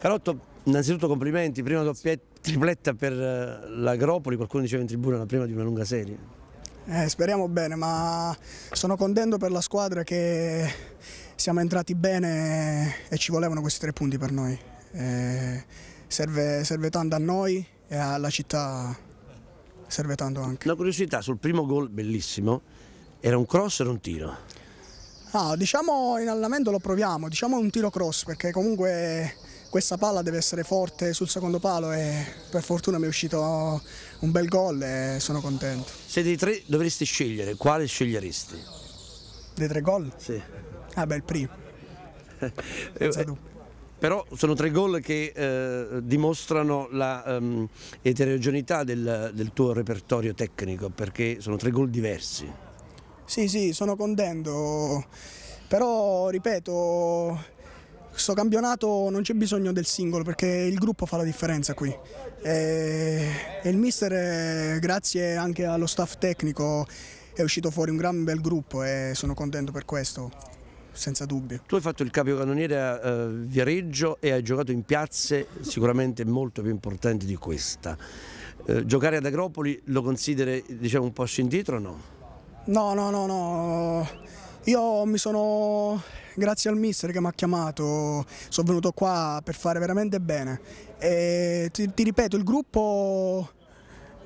Carotto, innanzitutto complimenti, prima tripletta per eh, l'Agropoli, qualcuno diceva in tribuna la prima di una lunga serie. Eh, speriamo bene, ma sono contento per la squadra che siamo entrati bene e ci volevano questi tre punti per noi. Eh, serve, serve tanto a noi e alla città serve tanto anche. Una curiosità, sul primo gol bellissimo, era un cross o era un tiro? No, ah, diciamo in allenamento lo proviamo, diciamo un tiro cross perché comunque questa palla deve essere forte sul secondo palo e per fortuna mi è uscito un bel gol e sono contento. Se dei tre dovresti scegliere, quale sceglieresti? Dei tre gol? Sì. Ah beh, il primo. Eh, Senza dubbio però sono tre gol che eh, dimostrano la um, eterogeneità del, del, tuo repertorio tecnico perché sono tre gol diversi. Sì, sì, sono contento, però ripeto questo campionato non c'è bisogno del singolo perché il gruppo fa la differenza qui e, il mister eh, grazie anche allo staff tecnico è uscito fuori un gran bel gruppo e sono contento per questo senza dubbio. Tu hai fatto il capocannoniere a eh, Viareggio e hai giocato in piazze sicuramente molto più importanti di questa. Eh, giocare ad Agropoli lo consideri diciamo, un passo indietro o no? No, no, no, no. Io mi sono grazie al mister che mi ha chiamato sono venuto qua per fare veramente bene. E ti, ti ripeto, il gruppo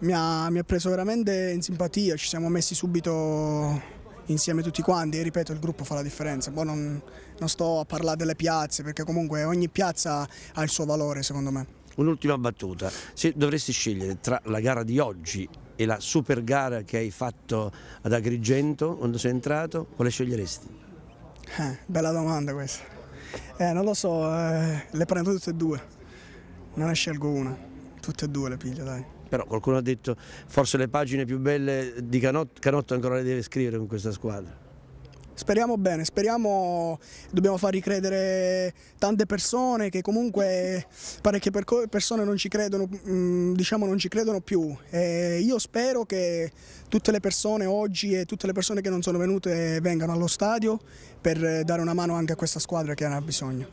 mi ha, mi ha preso veramente in simpatia, ci siamo messi subito insieme tutti quanti e ripeto il gruppo fa la differenza. Boh, non, non, sto a parlare delle piazze perché comunque ogni piazza ha il suo valore secondo me. Un'ultima battuta, se dovresti scegliere tra la gara di oggi e la super gara che hai fatto ad Agrigento quando sei entrato, quale sceglieresti? Eh, bella domanda questa. Eh, non lo so, eh, le prendo tutte e due. Non ne scelgo una, tutte e due le piglio, dai. Però qualcuno ha detto forse le pagine più belle di Canotto, Canotto ancora le deve scrivere con questa squadra. Speriamo bene, speriamo, dobbiamo far ricredere tante persone che comunque parecchie persone non ci credono, mm, diciamo non ci credono più. E io spero che tutte le persone oggi e tutte le persone che non sono venute vengano allo stadio per dare una mano anche a questa squadra che ne ha bisogno.